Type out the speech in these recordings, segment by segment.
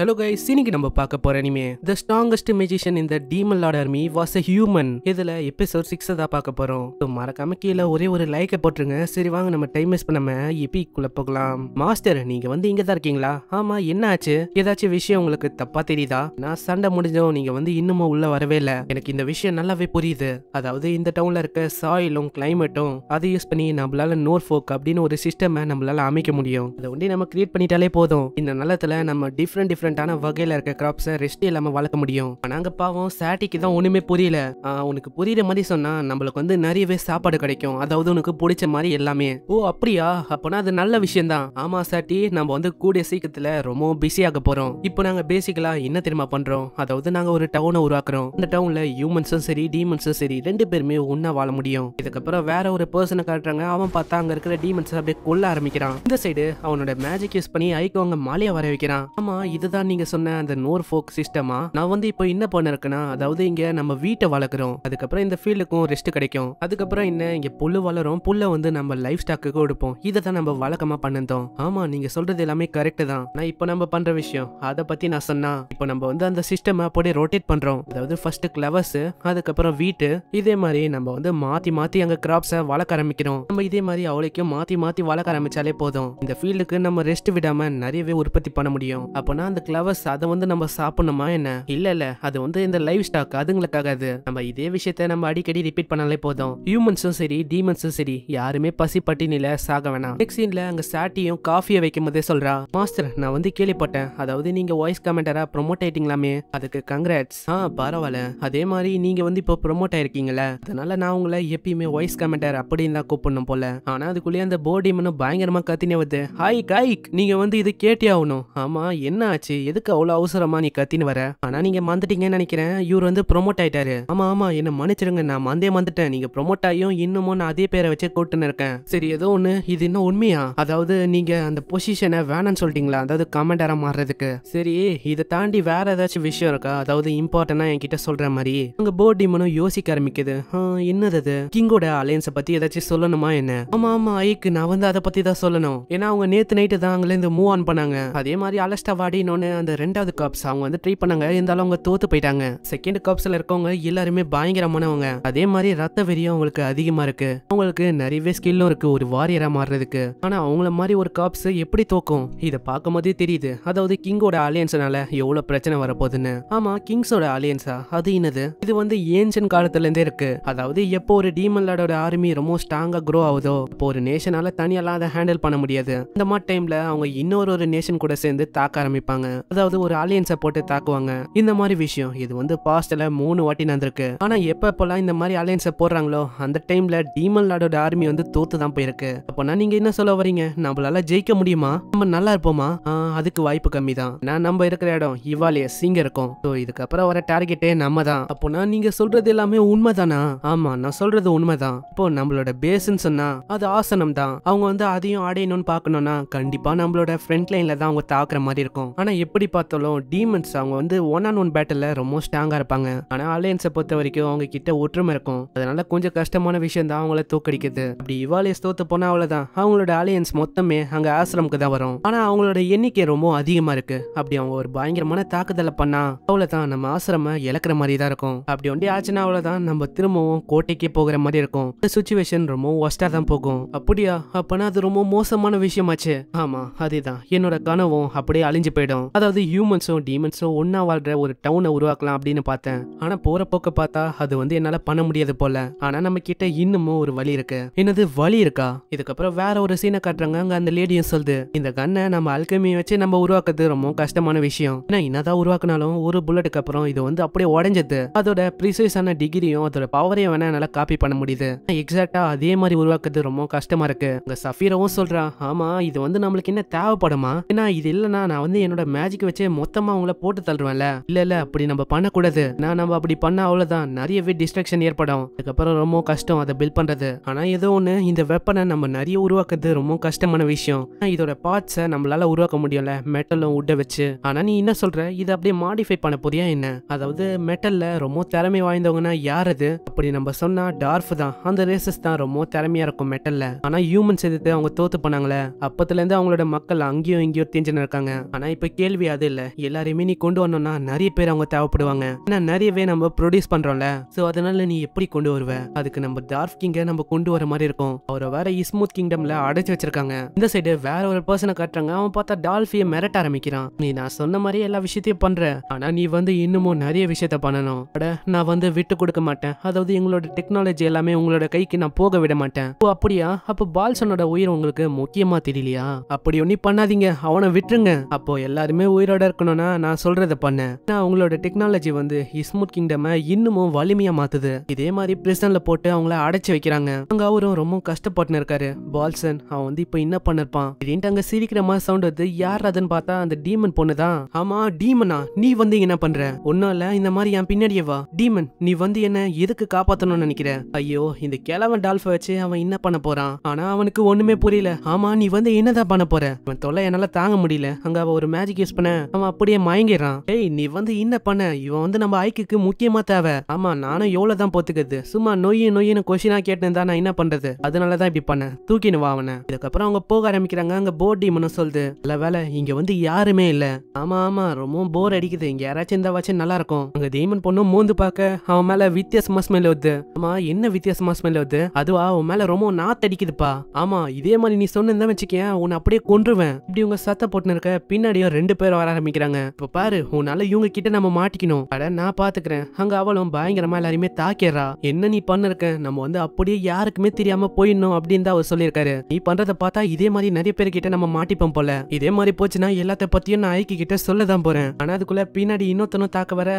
hello guys இன்னைக்கு நம்ம பார்க்க போற இனிமே த ஸ்ட்ராங்கஸ்ட் மெஜிஷியன் இந்த demon lord army was a human இதுல எபிசோட் சிக்ஸ் தான் பார்க்க போறோம் ஸோ மறக்காம கீழே ஒரே ஒரு லைக்கை போட்டுருங்க சரி வாங்க நம்ம டைம் வேஸ்ட் பண்ணாம எபிக்குள்ள போகலாம் மாஸ்டர் நீங்க வந்து இங்க தான் இருக்கீங்களா ஆமா என்ன ஆச்சு ஏதாச்சும் விஷயம் உங்களுக்கு தப்பா தெரியுதா நான் சண்டை முடிஞ்சோம் நீங்க வந்து இன்னுமா உள்ள வரவே இல்லை எனக்கு இந்த விஷயம் நல்லாவே புரியுது அதாவது இந்த டவுன்ல இருக்க சாயிலும் கிளைமேட்டும் அதை யூஸ் பண்ணி நம்மளால நோர் ஃபோக் அப்படின்னு ஒரு சிஸ்டம் நம்மளால அமைக்க முடியும் அதை ஒன்றி நம்ம கிரியேட் பண்ணிட்டாலே போதும் இந்த நிலத்துல நம்ம டிஃப்ரெண்ட் டிஃப்ரெண்ட் டிஃப்ரெண்டான வகையில் இருக்க கிராப்ஸை ரெஸ்ட் இல்லாமல் வளர்க்க முடியும் நாங்கள் பாவம் சாட்டிக்கு தான் ஒன்றுமே புரியல உனக்கு புரியுற மாதிரி சொன்னால் நம்மளுக்கு வந்து நிறையவே சாப்பாடு கிடைக்கும் அதாவது உனக்கு பிடிச்ச மாதிரி எல்லாமே ஓ அப்படியா அப்பனா அது நல்ல விஷயம் தான் ஆமாம் சாட்டி நம்ம வந்து கூடிய சீக்கிரத்தில் ரொம்ப பிஸியாக போகிறோம் இப்போ நாங்கள் பேசிக்கலாக என்ன தெரியுமா பண்ணுறோம் அதாவது நாங்கள் ஒரு டவுனை உருவாக்குறோம் இந்த டவுனில் ஹியூமன்ஸும் சரி டீமன்ஸும் சரி ரெண்டு பேருமே ஒன்றா வாழ முடியும் இதுக்கப்புறம் வேற ஒரு பர்சனை காட்டுறாங்க அவன் பார்த்தா அங்கே இருக்கிற டீமன்ஸ் அப்படியே கொல்ல ஆரம்பிக்கிறான் இந்த சைடு அவனோட மேஜிக் யூஸ் பண்ணி ஐக்கோ அவங்க மாலையை வர வைக்கிறான் ஆமா இது தான் நீங்கள் சொன்ன அந்த நோர் ஃபோக் சிஸ்டமாக நான் வந்து இப்போ என்ன பண்ணிருக்கேன்னா அதாவது இங்கே நம்ம வீட்டை வளர்க்குறோம் அதுக்கப்புறம் இந்த ஃபீல்டுக்கும் ரெஸ்ட் கிடைக்கும் அதுக்கப்புறம் என்ன இங்கே புல் வளரும் புல்லை வந்து நம்ம லைஃப் ஸ்டாக்கு கொடுப்போம் இதை தான் நம்ம வழக்கமாக பண்ணிருந்தோம் ஆமாம் நீங்கள் சொல்கிறது எல்லாமே கரெக்டு தான் நான் இப்போ நம்ம பண்ணுற விஷயம் அதை பற்றி நான் சொன்னா இப்போ நம்ம வந்து அந்த சிஸ்டம் அப்படியே ரொட்டேட் பண்றோம் அதாவது ஃபர்ஸ்ட் கிளவர்ஸ் அதுக்கப்புறம் வீட்டு இதே மாதிரி நம்ம வந்து மாத்தி மாத்தி அங்க கிராப்ஸை வளர்க்க ஆரம்பிக்கிறோம் நம்ம இதே மாதிரி அவளைக்கும் மாத்தி மாத்தி வளர்க்க ஆரம்பிச்சாலே போதும் இந்த ஃபீல்டுக்கு நம்ம ரெஸ்ட் விடாம நிறையவே உற்பத்தி பண்ண முடியும் அப்போனா அந்த ஃப்ளவர்ஸ் அதை வந்து நம்ம சாப்பிடணுமா என்ன இல்ல இல்ல அது வந்து இந்த லைவ் ஸ்டாக் அது நம்ம இதே விஷயத்த நம்ம அடிக்கடி ரிப்பீட் பண்ணாலே போதும் ஹியூமன்ஸும் சரி டீமன்ஸும் சரி யாருமே பசி பட்டினில சாக வேணாம் நெக்ஸ்ட் சீன்ல அங்க சாட்டியும் காஃபியை வைக்கும் போதே சொல்றா மாஸ்டர் நான் வந்து கேள்விப்பட்டேன் அதாவது நீங்க வாய்ஸ் கமெண்டரா ப்ரொமோட் ஆயிட்டீங்களாமே அதுக்கு கங்க்ராட்ஸ் ஆ பரவாயில்ல அதே மாதிரி நீங்க வந்து இப்போ ப்ரொமோட் ஆயிருக்கீங்கல்ல அதனால நான் உங்களை எப்பயுமே வாய்ஸ் கமெண்டர் அப்படின்னு தான் கூப்பிடணும் போல ஆனா அதுக்குள்ளேயே அந்த போர்டிமனும் பயங்கரமா கத்தினே வருது ஹாய் காய்க் நீங்க வந்து இது கேட்டே ஆகணும் ஆமா என்ன ஆச்சு ஆச்சு எதுக்கு அவ்வளோ அவசரமா நீ கத்தின்னு வர ஆனா நீங்க மறந்துட்டீங்கன்னு நினைக்கிறேன் இவர் வந்து ப்ரொமோட் ஆயிட்டாரு ஆமா ஆமா என்ன மன்னிச்சிருங்க நான் மந்தே மறந்துட்டேன் நீங்க ப்ரொமோட் ஆகியும் இன்னமும் நான் அதே பேரை வச்சு கூட்டுன்னு இருக்கேன் சரி ஏதோ ஒண்ணு இது இன்னும் உண்மையா அதாவது நீங்க அந்த பொசிஷனை வேணாம்னு சொல்லிட்டீங்களா அதாவது கமெண்டரா மாறுறதுக்கு சரி இதை தாண்டி வேற ஏதாச்சும் விஷயம் இருக்கா அதாவது இம்பார்ட்டனா என்கிட்ட சொல்ற மாதிரி உங்க போர்ட் டிமனும் யோசிக்க ஆரம்பிக்குது என்னது கிங்கோட அலையன்ஸ பத்தி ஏதாச்சும் சொல்லணுமா என்ன ஆமா ஆமா ஐக்கு நான் வந்து அதை பத்தி தான் சொல்லணும் ஏன்னா அவங்க நேத்து நைட்டு தான் அங்கில இருந்து மூவ் ஆன் பண்ணாங்க அதே மாதிரி அலஸ்டா வாடினோன்னு ஒன்று அந்த ரெண்டாவது காப்ஸ் அவங்க வந்து ட்ரை பண்ணாங்க இருந்தாலும் அவங்க தோத்து போயிட்டாங்க செகண்ட் கப்ஸில் இருக்கவங்க எல்லாருமே பயங்கரமானவங்க அதே மாதிரி ரத்த வெறியும் அவங்களுக்கு அதிகமாக இருக்கு அவங்களுக்கு நிறையவே ஸ்கில்லும் இருக்கு ஒரு வாரியராக மாறுறதுக்கு ஆனால் அவங்கள மாதிரி ஒரு காப்ஸ் எப்படி தோக்கும் இதை பார்க்கும் போதே தெரியுது அதாவது கிங்கோட ஆலியன்ஸ்னால எவ்வளோ பிரச்சனை வரப்போகுதுன்னு ஆமாம் கிங்ஸோட ஆலியன்ஸா அது என்னது இது வந்து காலத்துல காலத்துலேருந்தே இருக்கு அதாவது எப்போ ஒரு டீமன்லாடோட ஆர்மி ரொம்ப ஸ்ட்ராங்காக க்ரோ ஆகுதோ இப்போ ஒரு நேஷனால தனியெல்லாம் அதை ஹேண்டில் பண்ண முடியாது இந்த மாதிரி டைம்ல அவங்க இன்னொரு ஒரு நேஷன் கூட சேர்ந்து தாக்க ஆரம்பிப்பாங்க அதாவது ஒரு அலியன்ஸை போட்டு தாக்குவாங்க இந்த மாதிரி விஷயம் இது வந்து பாஸ்ட்ல மூணு வாட்டி நடந்திருக்கு ஆனா எப்பப்பெல்லாம் இந்த மாதிரி அலையன்ஸை போடுறாங்களோ அந்த டைம்ல டீமன் லாடோட ஆர்மி வந்து தோத்து தான் போயிருக்கு அப்போனா நீங்க என்ன சொல்ல வரீங்க நம்மளால ஜெயிக்க முடியுமா நம்ம நல்லா இருப்போமா அதுக்கு வாய்ப்பு கம்மி தான் நான் நம்ம இருக்கிற இடம் இவாலிய சிங்க இருக்கும் ஸோ இதுக்கப்புறம் வர டார்கெட்டே நம்ம தான் அப்போனா நீங்க சொல்றது எல்லாமே உண்மைதானா ஆமா நான் சொல்றது உண்மைதான் இப்போ நம்மளோட பேஸ்ன்னு சொன்னா அது ஆசனம் தான் அவங்க வந்து அதையும் அடையணும்னு பார்க்கணும்னா கண்டிப்பா நம்மளோட ஃப்ரண்ட் லைன்ல தான் அவங்க தாக்குற மாதிரி இருக்கும் ஆனா எப்படி பார்த்தாலும் டீமன்ஸ் அவங்க வந்து ஒன் ஆன் ஒன் பேட்டில் ரொம்ப ஸ்ட்ராங்காக இருப்பாங்க ஆனால் அலையன்ஸை பொறுத்த வரைக்கும் அவங்க கிட்ட ஒற்றுமை இருக்கும் அதனால கொஞ்சம் கஷ்டமான விஷயம் தான் அவங்கள தோக்கடிக்குது அப்படி இவாலியஸ் தோத்து போனால் அவ்வளோதான் அவங்களோட அலையன்ஸ் மொத்தமே அங்கே ஆசிரமுக்கு தான் வரும் ஆனால் அவங்களோட எண்ணிக்கை ரொம்ப அதிகமாக இருக்கு அப்படி அவங்க ஒரு பயங்கரமான தாக்குதலை பண்ணா அவ்வளோதான் நம்ம ஆசிரம இழக்கிற மாதிரி தான் இருக்கும் அப்படி ஒன்றே ஆச்சுன்னா அவ்வளோதான் நம்ம திரும்பவும் கோட்டைக்கே போகிற மாதிரி இருக்கும் இந்த சுச்சுவேஷன் ரொம்ப ஒஸ்டாக தான் போகும் அப்படியா அப்பனா அது ரொம்ப மோசமான விஷயமாச்சு ஆமாம் தான் என்னோட கனவும் அப்படியே அழிஞ்சு போயிடும் அதாவது ஹியூமன்ஸும் டீமன்ஸும் ஒன்னா வாழ்ற ஒரு டவுனை உருவாக்கலாம் அப்படின்னு பார்த்தேன் ஆனா போற போக்க பார்த்தா அது வந்து என்னால பண்ண முடியாது போல ஆனா நம்ம கிட்ட இன்னமும் ஒரு வழி இருக்கு என்னது வழி இருக்கா இதுக்கப்புறம் வேற ஒரு சீனை காட்டுறாங்க அங்க அந்த லேடியும் சொல்லுது இந்த கண்ணை நம்ம அல்கமி வச்சு நம்ம உருவாக்குறது ரொம்ப கஷ்டமான விஷயம் ஏன்னா என்னதான் உருவாக்குனாலும் ஒரு புல்லட்டுக்கு அப்புறம் இது வந்து அப்படியே உடஞ்சது அதோட ப்ரிசைஸான டிகிரியும் அதோட பவரையும் வேணா என்னால காப்பி பண்ண முடியுது எக்ஸாக்டா அதே மாதிரி உருவாக்குறது ரொம்ப கஷ்டமா இருக்கு அங்க சஃபீரவும் சொல்றா ஆமா இது வந்து நம்மளுக்கு என்ன தேவைப்படுமா ஏன்னா இது இல்லைன்னா நான் வந்து என்னோட மேஜிக் வச்சே மொத்தமா அவங்கள போட்டு தள்ளுவேன்ல இல்ல இல்ல அப்படி நம்ம பண்ணக்கூடாது நான் நம்ம அப்படி பண்ண அவ்வளவுதான் நிறையவே டிஸ்ட்ரக்ஷன் ஏற்படும் அதுக்கப்புறம் ரொம்ப கஷ்டம் அதை பில்ட் பண்றது ஆனா ஏதோ ஒண்ணு இந்த வெப்பனை நம்ம நிறைய உருவாக்குறது ரொம்ப கஷ்டமான விஷயம் இதோட பார்ட்ஸை நம்மளால உருவாக்க முடியும்ல மெட்டலும் உட்டை வச்சு ஆனா நீ என்ன சொல்ற இதை அப்படியே மாடிஃபை பண்ண போறியா என்ன அதாவது மெட்டல்ல ரொம்ப திறமை வாய்ந்தவங்கன்னா யார் அது அப்படி நம்ம சொன்னா டார்ஃப் தான் அந்த ரேசஸ் தான் ரொம்ப திறமையா இருக்கும் மெட்டல்ல ஆனா ஹியூமன்ஸ் எதிர்த்து அவங்க தோத்து போனாங்களே அப்பத்துல இருந்து அவங்களோட மக்கள் அங்கேயும் இங்கேயும் தெரிஞ்சுன்னு இருக்காங்க ஆனா இப்ப கேள்வி அது இல்ல எல்லாரையுமே நீ கொண்டு வரணும்னா நிறைய பேர் அவங்க தேவைப்படுவாங்க ஏன்னா நிறையவே நம்ம ப்ரொடியூஸ் பண்றோம்ல சோ அதனால நீ எப்படி கொண்டு வருவ அதுக்கு நம்ம டார்ஃப் கிங்க நம்ம கொண்டு வர மாதிரி இருக்கும் அவரை வேற இஸ்மூத் கிங்டம்ல அடைச்சு வச்சிருக்காங்க இந்த சைடு வேற ஒரு பர்சனை காட்டுறாங்க அவன் பார்த்தா டால்ஃபிய மிரட்ட ஆரம்பிக்கிறான் நீ நான் சொன்ன மாதிரி எல்லா விஷயத்தையும் பண்ற ஆனா நீ வந்து இன்னமும் நிறைய விஷயத்த பண்ணணும் நான் வந்து விட்டு கொடுக்க மாட்டேன் அதாவது எங்களோட டெக்னாலஜி எல்லாமே உங்களோட கைக்கு நான் போக விட மாட்டேன் அப்படியா அப்போ பால்சனோட உயிர் உங்களுக்கு முக்கியமா தெரியலையா அப்படி ஒண்ணி பண்ணாதீங்க அவனை விட்டுருங்க அப்போ எல்லாருமே எல்லாருமே உயிரோட இருக்கணும்னா நான் சொல்றதை பண்ணேன் அவங்களோட டெக்னாலஜி வந்து இஸ்முத் கிங்டம் இன்னமும் வலிமையா மாத்துது இதே மாதிரி பிரிசன்ல போட்டு அவங்கள அடைச்சு வைக்கிறாங்க அங்க அவரும் ரொம்ப கஷ்டப்பட்டு இருக்காரு பால்சன் அவன் வந்து இப்போ என்ன பண்ணிருப்பான் இதுன்ட்டு அங்க சிரிக்கிற மாதிரி சவுண்ட் வந்து யார் அதுன்னு பார்த்தா அந்த டீமன் பொண்ணுதான் ஆமா டீமனா நீ வந்து என்ன பண்ற ஒன்னும் இல்ல இந்த மாதிரி என் பின்னாடியே வா டீமன் நீ வந்து என்ன எதுக்கு காப்பாத்தணும்னு நினைக்கிற ஐயோ இந்த கிழவன் டால்ஃபை வச்சு அவன் என்ன பண்ண போறான் ஆனா அவனுக்கு ஒண்ணுமே புரியல ஆமா நீ வந்து என்னதான் பண்ண போற அவன் தொல்லை என்னால தாங்க முடியல அங்க அவ ஒரு மேஜிக் யூஸ் பண்ண அவன் அப்படியே மயங்கிறான் ஏய் நீ வந்து என்ன பண்ண இவன் வந்து நம்ம ஐக்கு முக்கியமா தேவை ஆமா நானும் எவ்வளவு தான் பொத்துக்குது சும்மா நொய் நொய்னு கொஸ்டினா கேட்டேன் நான் என்ன பண்றது அதனாலதான் இப்படி பண்ண தூக்கினு வா அவனை இதுக்கப்புறம் அவங்க போக ஆரம்பிக்கிறாங்க அங்க போர்டி மனு சொல்லுது இல்ல வேலை இங்க வந்து யாருமே இல்ல ஆமா ஆமா ரொம்ப போர் அடிக்குது இங்க யாராச்சும் இந்த வாச்சும் நல்லா இருக்கும் அங்க தீமன் பொண்ணும் மூந்து பார்க்க அவன் மேல வித்தியாசமா ஸ்மெல் வருது ஆமா என்ன வித்தியாசமா ஸ்மெல் வருது அதுவா அவன் மேல ரொம்ப நாத்தடிக்குதுப்பா ஆமா இதே மாதிரி நீ சொன்னதான் வச்சுக்கேன் உன்னை அப்படியே கொன்றுவேன் இப்படி உங்க சத்த போட்டுன்னு இருக்க பின்னாடியும் ரெண்டு ரெண்டு பேரும் வர ஆரம்பிக்கிறாங்க இப்ப பாரு உன்னால இவங்க கிட்ட நம்ம மாட்டிக்கணும் அட நான் பாத்துக்கிறேன் அங்க அவளும் பயங்கரமா எல்லாருமே தாக்கிடுறா என்ன நீ பண்ணிருக்க நம்ம வந்து அப்படியே யாருக்குமே தெரியாம போயிடணும் அப்படின்னு தான் அவர் சொல்லியிருக்காரு நீ பண்றத பார்த்தா இதே மாதிரி நிறைய பேர் கிட்ட நம்ம மாட்டிப்போம் போல இதே மாதிரி போச்சுன்னா எல்லாத்த பத்தியும் நான் ஐக்கி கிட்ட சொல்லதான் போறேன் ஆனா அதுக்குள்ள பின்னாடி இன்னொருத்தனும் தாக்க வர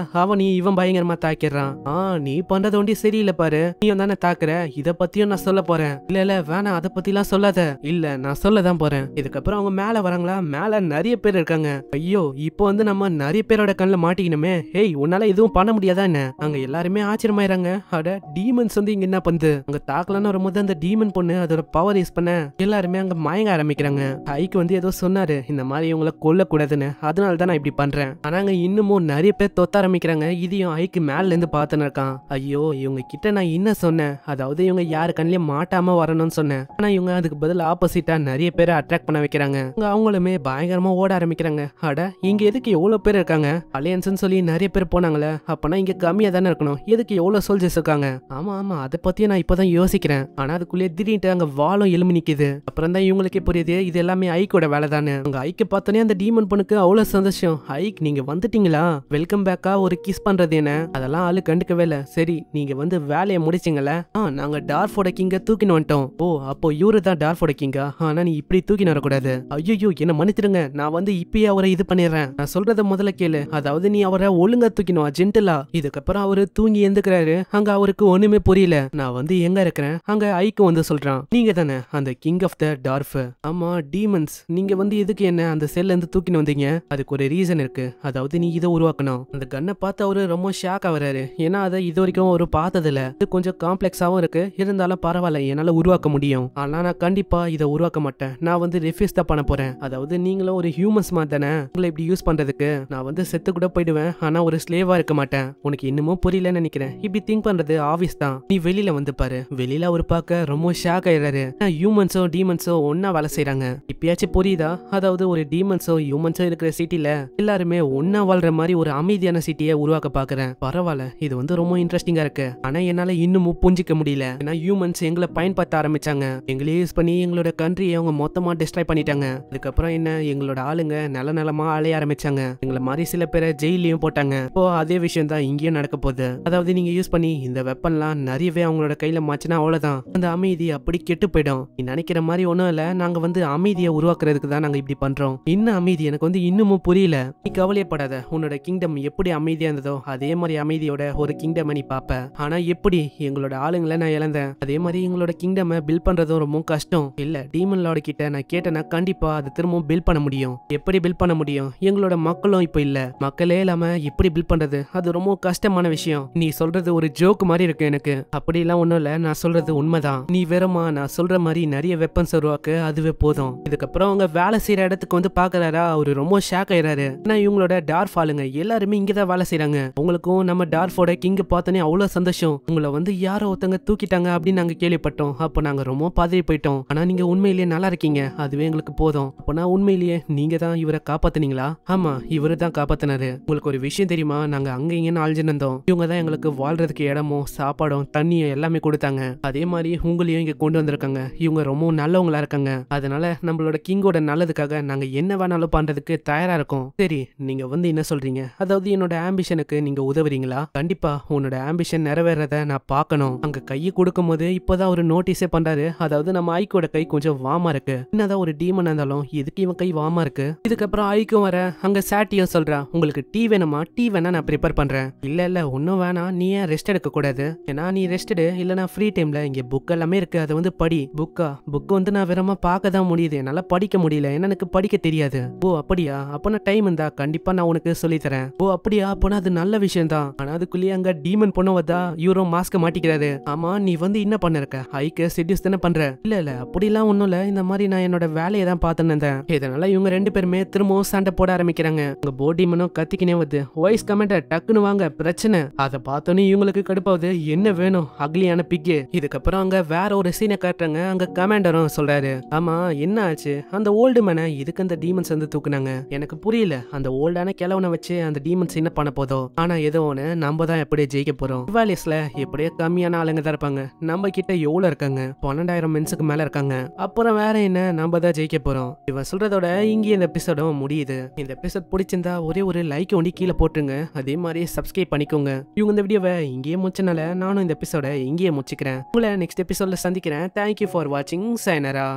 நீ இவன் பயங்கரமா தாக்கிடுறான் ஆ நீ பண்றது ஒண்டி சரியில்ல பாரு நீ தானே தாக்குற இத பத்தியும் நான் சொல்ல போறேன் இல்ல இல்ல வேணாம் அதை பத்தி எல்லாம் சொல்லாத இல்ல நான் சொல்லதான் போறேன் இதுக்கப்புறம் அவங்க மேல வராங்களா மேல நிறைய பேர் இருக்காங்க ஐயோ இப்போ வந்து நம்ம நிறைய பேரோட கண்ணில் மாட்டிக்கணுமே ஏய் உன்னால எதுவும் பண்ண முடியாதா என்ன அங்க எல்லாருமே ஆச்சரியமாயிராங்க அட டீமன்ஸ் வந்து இங்க என்ன பண்ணு அங்க தாக்கலான்னு வரும்போது அந்த டீமன் பொண்ணு அதோட பவர் யூஸ் பண்ண எல்லாருமே அங்க மயங்க ஆரம்பிக்கிறாங்க ஐக்கு வந்து ஏதோ சொன்னாரு இந்த மாதிரி இவங்களை கொல்லக்கூடாதுன்னு அதனால தான் நான் இப்படி பண்றேன் ஆனா அங்க இன்னமும் நிறைய பேர் தொத்த ஆரம்பிக்கிறாங்க இதையும் ஐக்கு மேல இருந்து பார்த்துன்னு இருக்கான் ஐயோ இவங்க கிட்ட நான் என்ன சொன்னேன் அதாவது இவங்க யாரு கண்ணிலயும் மாட்டாம வரணும்னு சொன்னேன் ஆனா இவங்க அதுக்கு பதில் ஆப்போசிட்டா நிறைய பேரை அட்ராக்ட் பண்ண வைக்கிறாங்க அவங்களுமே பயங்கரமா ஓட ஆரம்பிக்கிறாங்க அட இங்க எதுக்கு எவ்வளோ பேர் இருக்காங்க அலையன்ஸ்னு சொல்லி நிறைய பேர் போனாங்களே அப்பனா இங்க கம்மியா தானே இருக்கணும் எதுக்கு எவ்வளோ சோல்ஜர்ஸ் இருக்காங்க ஆமா ஆமா அதை பத்தியே நான் இப்போதான் யோசிக்கிறேன் ஆனா அதுக்குள்ளே திடீர்னு அங்க வாழும் எலும்பு நிக்குது அப்புறம் தான் இவங்களுக்கே புரியுது இது எல்லாமே ஐக்கோட வேலை தானே உங்க ஐக்கு பார்த்தோன்னே அந்த டீமன் பொண்ணுக்கு அவ்வளோ சந்தோஷம் ஐக் நீங்க வந்துட்டீங்களா வெல்கம் பேக்கா ஒரு கிஸ் பண்றது என்ன அதெல்லாம் ஆளு கண்டுக்கவே இல்லை சரி நீங்க வந்து வேலையை முடிச்சிங்கள ஆ நாங்க டார்ஃபோட கிங்க தூக்கின்னு வந்துட்டோம் ஓ அப்போ இவரு தான் டார்ஃபோட கிங்கா ஆனா நீ இப்படி தூக்கின்னு வரக்கூடாது ஐயோ என்ன மன்னிச்சிருங்க நான் வந்து இப்பயே அவரை அவரை இது பண்ணிடுறேன் நான் சொல்றத முதல்ல கேளு அதாவது நீ அவரை ஒழுங்கா தூக்கினவா ஜென்டலா இதுக்கப்புறம் அவரு தூங்கி எந்துக்கிறாரு அங்க அவருக்கு ஒண்ணுமே புரியல நான் வந்து எங்க இருக்கிறேன் அங்க ஐக்கு வந்து சொல்றான் நீங்க தானே அந்த கிங் ஆஃப் த டார்ஃப் ஆமா டீமன்ஸ் நீங்க வந்து எதுக்கு என்ன அந்த செல்ல இருந்து தூக்கின்னு வந்தீங்க அதுக்கு ஒரு ரீசன் இருக்கு அதாவது நீ இதை உருவாக்கணும் அந்த கன்னை பார்த்து அவரு ரொம்ப ஷாக் ஆகுறாரு ஏன்னா அதை இது வரைக்கும் அவரு பார்த்ததில்ல இது கொஞ்சம் காம்ப்ளெக்ஸாவும் இருக்கு இருந்தாலும் பரவாயில்ல என்னால உருவாக்க முடியும் ஆனா நான் கண்டிப்பா இதை உருவாக்க மாட்டேன் நான் வந்து ரெஃப்யூஸ் தான் பண்ண போறேன் அதாவது நீங்களும் ஒரு ஹியூமன்ஸ் மாதிரி தானே தானே உங்களை இப்படி யூஸ் பண்றதுக்கு நான் வந்து செத்து கூட போயிடுவேன் ஆனா ஒரு ஸ்லேவா இருக்க மாட்டேன் உனக்கு இன்னமும் புரியலன்னு நினைக்கிறேன் இப்படி திங்க் பண்றது ஆவிஸ் தான் நீ வெளியில வந்து பாரு வெளியில அவர் பார்க்க ரொம்ப ஷாக் ஆயிடுறாரு ஹியூமன்ஸோ டீமன்ஸோ ஒன்னா வேலை செய்யறாங்க இப்பயாச்சும் புரியுதா அதாவது ஒரு டீமன்ஸோ ஹியூமன்ஸோ இருக்கிற சிட்டில எல்லாருமே ஒன்னா வாழ்ற மாதிரி ஒரு அமைதியான சிட்டியை உருவாக்க பாக்குறேன் பரவாயில்ல இது வந்து ரொம்ப இன்ட்ரெஸ்டிங்கா இருக்கு ஆனா என்னால இன்னமும் புரிஞ்சிக்க முடியல ஏன்னா ஹியூமன்ஸ் எங்களை பயன்படுத்த ஆரம்பிச்சாங்க எங்களை யூஸ் பண்ணி எங்களோட கண்ட்ரியை அவங்க மொத்தமா டிஸ்ட்ராய் பண்ணிட்டாங்க அதுக்கப்புறம் என்ன எங்களோட ஆளுங்க நல்ல நிலமா அலைய ஆரம்பிச்சாங்க எங்களை மாதிரி சில பேரை ஜெயிலையும் போட்டாங்க இப்போ அதே விஷயம் தான் இங்கேயும் நடக்க போகுது அதாவது நீங்க யூஸ் பண்ணி இந்த எல்லாம் நிறையவே அவங்களோட கையில மாச்சுன்னா அவ்வளவுதான் அந்த அமைதி அப்படி கெட்டு போயிடும் நீ நினைக்கிற மாதிரி ஒண்ணும் இல்ல நாங்க வந்து அமைதியை உருவாக்குறதுக்கு தான் நாங்க இப்படி பண்றோம் இன்னும் அமைதி எனக்கு வந்து இன்னமும் புரியல நீ கவலையப்படாத உன்னோட கிங்டம் எப்படி அமைதியா இருந்ததோ அதே மாதிரி அமைதியோட ஒரு கிங்டம் நீ பாப்ப ஆனா எப்படி எங்களோட ஆளுங்களை நான் இழந்தேன் அதே மாதிரி எங்களோட கிங்டம் பில் பண்றதும் ரொம்ப கஷ்டம் இல்ல டீமன் லார்டு கிட்ட நான் கேட்டேன்னா கண்டிப்பா அதை திரும்பவும் பில் பண்ண முடியும் எப்படி பண்ண பண்ண முடியும் எங்களோட மக்களும் இப்போ இல்லை மக்களே இல்லாம இப்படி பில் பண்றது அது ரொம்ப கஷ்டமான விஷயம் நீ சொல்றது ஒரு ஜோக் மாதிரி இருக்கு எனக்கு அப்படிலாம் ஒன்றும் இல்லை நான் சொல்றது உண்மைதான் நீ வெறுமா நான் சொல்ற மாதிரி நிறைய வெப்பன்ஸ் உருவாக்கு அதுவே போதும் இதுக்கப்புறம் அவங்க வேலை செய்யற இடத்துக்கு வந்து பாக்குறாரா அவரு ரொம்ப ஷாக் ஆயிராரு ஆனா இவங்களோட டார்ஃப் ஆளுங்க எல்லாருமே இங்கதான் தான் வேலை செய்யறாங்க உங்களுக்கும் நம்ம டார்ஃபோட கிங்க பார்த்தோன்னே அவ்வளவு சந்தோஷம் உங்களை வந்து யாரோ ஒருத்தங்க தூக்கிட்டாங்க அப்படின்னு நாங்க கேள்விப்பட்டோம் அப்போ நாங்க ரொம்ப பாதிரி போயிட்டோம் ஆனா நீங்க உண்மையிலேயே நல்லா இருக்கீங்க அதுவே எங்களுக்கு போதும் அப்பனா உண்மையிலேயே நீங்க தான் இவரை காப்பாத்தினீங்களா ஆமா இவரு தான் காப்பாத்தினாரு உங்களுக்கு ஒரு விஷயம் தெரியுமா நாங்க அங்க இங்கன்னு இருந்தோம் இவங்க தான் எங்களுக்கு வாழ்றதுக்கு இடமும் சாப்பாடும் தண்ணியும் எல்லாமே கொடுத்தாங்க அதே மாதிரி உங்களையும் இங்க கொண்டு வந்திருக்காங்க இவங்க ரொம்ப நல்லவங்களா இருக்காங்க அதனால நம்மளோட கிங்கோட நல்லதுக்காக நாங்க என்ன வேணாலும் பண்றதுக்கு தயாரா இருக்கோம் சரி நீங்க வந்து என்ன சொல்றீங்க அதாவது என்னோட ஆம்பிஷனுக்கு நீங்க உதவுறீங்களா கண்டிப்பா உன்னோட ஆம்பிஷன் நிறைவேறத நான் பார்க்கணும் அங்க கையை கொடுக்கும் போது இப்பதான் ஒரு நோட்டீஸே பண்றாரு அதாவது நம்ம ஐக்கோட கை கொஞ்சம் வாமா இருக்கு என்னதான் ஒரு டீமன் இருந்தாலும் இதுக்கு இவன் கை வாமா இருக்கு இதுக்கப்புறம் அப்புறம் ஆய்க்கும் வர அங்க சாட்டியும் சொல்றான் உங்களுக்கு டீ வேணுமா டீ வேணா நான் ப்ரிப்பேர் பண்றேன் இல்ல இல்ல ஒன்னும் வேணாம் நீ ஏன் ரெஸ்ட் எடுக்க கூடாது ஏன்னா நீ எடு இல்லனா ஃப்ரீ டைம்ல இங்க புக் எல்லாமே இருக்கு அதை வந்து படி புக்கா புக் வந்து நான் விரமா பார்க்க தான் முடியுது என்னால படிக்க முடியல ஏன்னா எனக்கு படிக்க தெரியாது ஓ அப்படியா நான் டைம் இருந்தா கண்டிப்பா நான் உனக்கு சொல்லி தரேன் ஓ அப்படியா அப்போனா அது நல்ல விஷயம் தான் ஆனா அதுக்குள்ளேயே அங்க டீமன் பொண்ணு வந்தா யூரோ மாஸ்க் மாட்டிக்கிறாரு ஆமா நீ வந்து என்ன பண்ணிருக்க ஹைக்கு செட்யூஸ் தானே பண்ற இல்ல இல்ல அப்படிலாம் ஒண்ணும் இல்ல இந்த மாதிரி நான் என்னோட வேலையை தான் பார்த்துன்னு இருந்தேன் இதனால இவங்க ரெண்டு பேருமே திரும்ப டீமும் சண்டை போட ஆரம்பிக்கிறாங்க உங்க போர்ட் டீமனும் கத்திக்கினே வருது வாய்ஸ் கமெண்ட டக்குன்னு வாங்க பிரச்சனை அதை பார்த்தோன்னே இவங்களுக்கு கடுப்பாவது என்ன வேணும் அக்லியான பிக்கு இதுக்கப்புறம் அங்க வேற ஒரு சீனை காட்டுறாங்க அங்க கமாண்டரும் சொல்றாரு ஆமா என்ன ஆச்சு அந்த ஓல்டு மேனை இதுக்கு அந்த டீமன்ஸ் வந்து தூக்குனாங்க எனக்கு புரியல அந்த ஓல்டான கிழவனை வச்சு அந்த டீமன்ஸ் என்ன பண்ண போதோ ஆனா ஏதோ ஒன்று நம்ம தான் எப்படியே ஜெயிக்க போறோம் வேலேஸ்ல எப்படியோ கம்மியான ஆளுங்க தான் இருப்பாங்க நம்ம கிட்ட எவ்வளவு இருக்காங்க பன்னெண்டாயிரம் மென்ஸுக்கு மேல இருக்காங்க அப்புறம் வேற என்ன நம்ம தான் ஜெயிக்க போறோம் இவன் சொல்றதோட இங்கே இந்த எபிசோடும் முடியுது இந்த எபிசோட் பிடிச்சிருந்தா ஒரே ஒரு லைக் ஒண்டி கீழே போட்டுருங்க அதே மாதிரி சப்ஸ்கிரைப் பண்ணிக்கோங்க இவங்க இந்த வீடியோவை இங்கேயே முடிச்சனால நானும் இந்த எபிசோட இங்கேயே முடிச்சுக்கிறேன் உங்களை நெக்ஸ்ட் எபிசோட சந்திக்கிறேன் தேங்க்யூ ஃபார் வாட்சிங் சைனரா